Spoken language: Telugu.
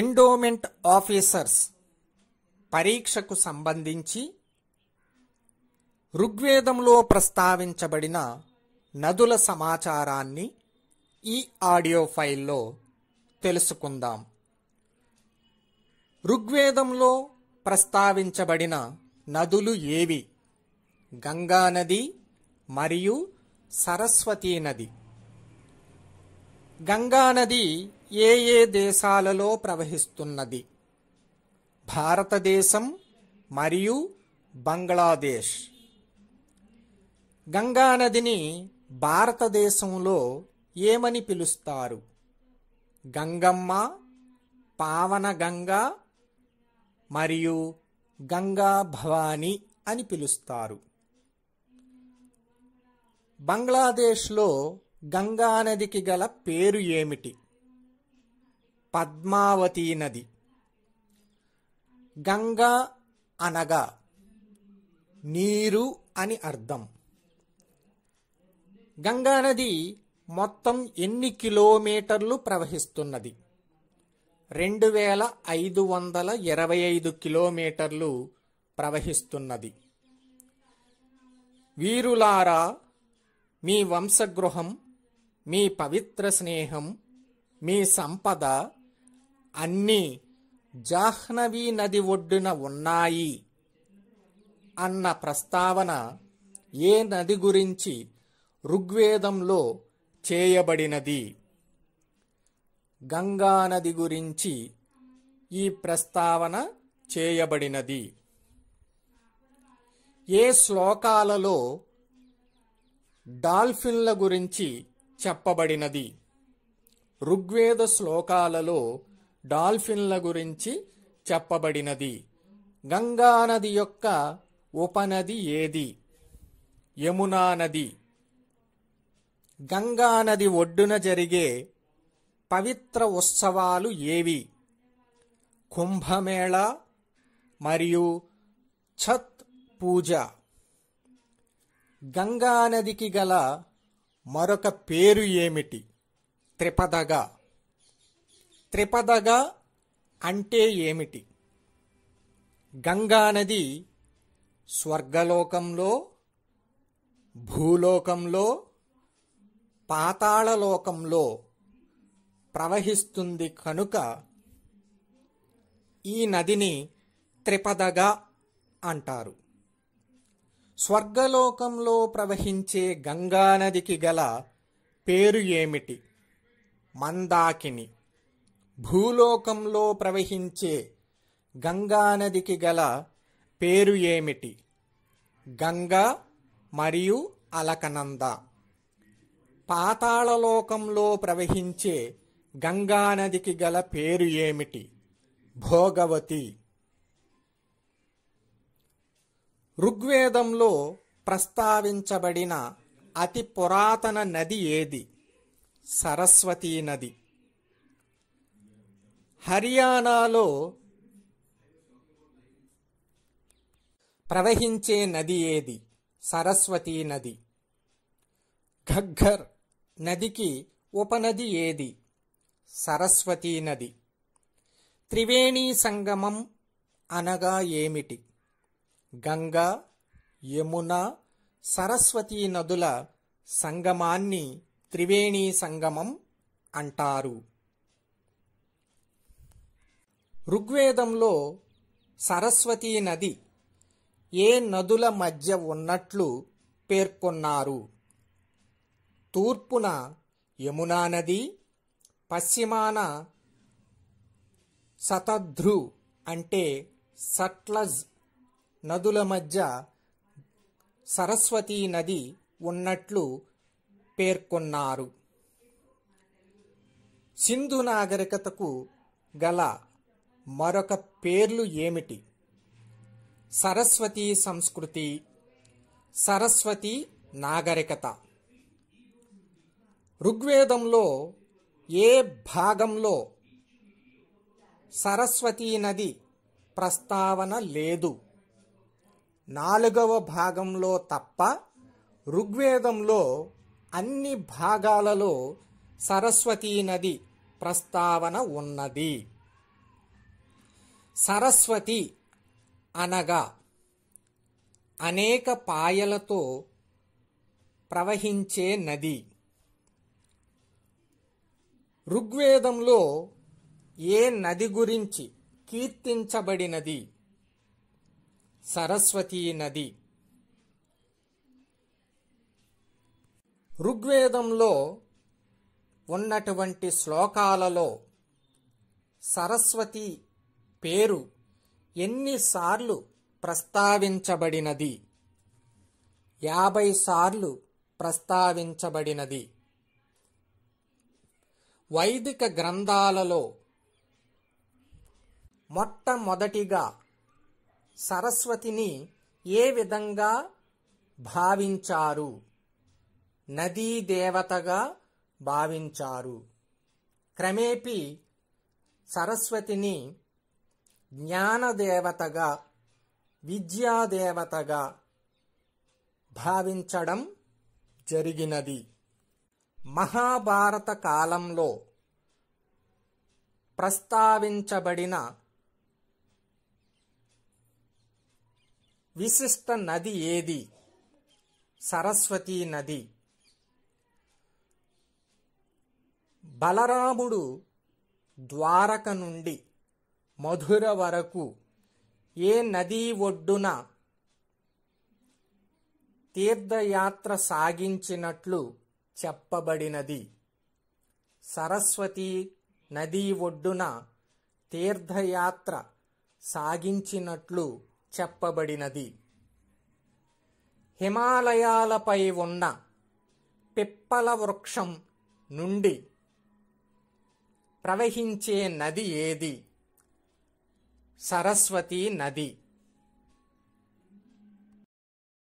ఎండోమెంట్ ఆఫీసర్స్ పరీక్షకు సంబంధించి ఋగ్వేదంలో ప్రస్తావించబడిన నదుల సమాచారాన్ని ఈ ఆడియో ఫైల్లో తెలుసుకుందాం ఋగ్వేదంలో ప్రస్తావించబడిన నదులు ఏవి గంగానది మరియు సరస్వతీ నది గంగానది ఏ ఏ దేశాలలో ప్రవహిస్తున్నది భారతదేశం మరియు బంగ్లాదేశ్ గంగానదిని భారతదేశంలో ఏమని పిలుస్తారు గంగమ్మ పావన గంగా మరియు గంగా భవాని అని పిలుస్తారు బంగ్లాదేశ్లో గంగానదికి గల పేరు ఏమిటి పద్మావతి నది గంగా అనగా నీరు అని అర్థం గంగా నది మొత్తం ఎన్ని కిలోమీటర్లు ప్రవహిస్తున్నది రెండు వేల ఐదు వందల ఇరవై ఐదు కిలోమీటర్లు ప్రవహిస్తున్నది వీరులారా మీ వంశగృహం మీ పవిత్ర స్నేహం మీ సంపద అన్నీ జాహ్నవీ నది ఒడ్డున ఉన్నాయి అన్న ప్రస్తావన ఏ నది గురించి ఋగ్వేదంలో చేయబడినది గంగానది గురించి ఈ ప్రస్తావన చేయబడినది ఏ శ్లోకాలలో డాల్ఫిన్ల గురించి చెప్పబడినది ఋగ్వేద శ్లోకాలలో డాల్ఫిన్ల గురించి చెప్పబడినది గంగా నది యొక్క ఉపనది ఏది యమునా నది గంగా నది ఒడ్డున జరిగే పవిత్ర ఉత్సవాలు ఏవి కుంభమేళ మరియు ఛత్ పూజ గంగానదికి గల మరొక పేరు ఏమిటి త్రిపదగా త్రిపదగా అంటే ఏమిటి గంగానది స్వర్గలోకంలో భూలోకంలో పాతాళలోకంలో ప్రవహిస్తుంది కనుక ఈ నదిని త్రిపదగా అంటారు స్వర్గలోకంలో ప్రవహించే గంగానదికి గల పేరు ఏమిటి మందాకిని భూలోకంలో ప్రవహించే గంగానదికి గల పేరు ఏమిటి గంగా మరియు అలకనంద పాతాళలోకంలో ప్రవహించే గంగానదికి గల పేరు ఏమిటి భోగవతి ఋగ్వేదంలో ప్రస్తావించబడిన అతి పురాతన నది ఏది సరస్వతీ నది హర్యానాలో ప్రవహించే నది ఏది సరస్వతీ నది ఘగ్గర్ నదికి ఉపనది ఏది సరస్వతీ నది త్రివేణీ సంగమం అనగా ఏమిటి గంగా యమున సరస్వతీ నదుల సంగమాన్ని త్రివేణీ సంగమం అంటారు ఋగ్వేదంలో సరస్వతీ నది ఏ నదుల మధ్య ఉన్నట్లు పేర్కొన్నారు తూర్పున యమునా నది పశ్చిమాన సతధ్రు అంటే సట్లజ్ నదుల మధ్య సరస్వతీ నది ఉన్నట్లు పేర్కొన్నారు సింధు నాగరికతకు గల మరొక పేర్లు ఏమిటి సరస్వతి సంస్కృతి సరస్వతి నాగరికత ఋగ్వేదంలో ఏ భాగంలో సరస్వతీ నది ప్రస్తావన లేదు నాలుగవ భాగంలో తప్ప ఋగ్వేదంలో అన్ని భాగాలలో సరస్వతీ నది ప్రస్తావన ఉన్నది సరస్వతి అనగా అనేక పాయలతో ప్రవహించే నది ఋగ్వేదంలో ఏ నది గురించి కీర్తించబడినది సరస్వతీ నది ఋగ్వేదంలో ఉన్నటువంటి శ్లోకాలలో సరస్వతి పేరు ఎన్నిసార్లు ప్రస్తావించబడినది యాభై సార్లు ప్రస్తావించబడినది వైదిక గ్రంథాలలో మొట్టమొదటిగా సరస్వతిని ఏ విధంగా భావించారు నదీ దేవతగా భావించారు క్రమేపీ సరస్వతిని జ్ఞానదేవతగా విద్యాదేవతగా భావించడం జరిగినది మహాభారత కాలంలో ప్రస్తావించబడిన విశిష్ట నది ఏది సరస్వతీ నది బలరాముడు ద్వారక నుండి మధుర వరకు ఏ నదీ ఒడ్డున తీర్థయాత్ర సాగించినట్లు చెప్పబడినది సరస్వతి నదీ ఒడ్డున తీర్థయాత్ర సాగించినట్లు చెప్పబడినది హిమాలయాలపై ఉన్న పిప్పల వృక్షం నుండి ప్రవహించే నది ఏది సరస్వతీ నది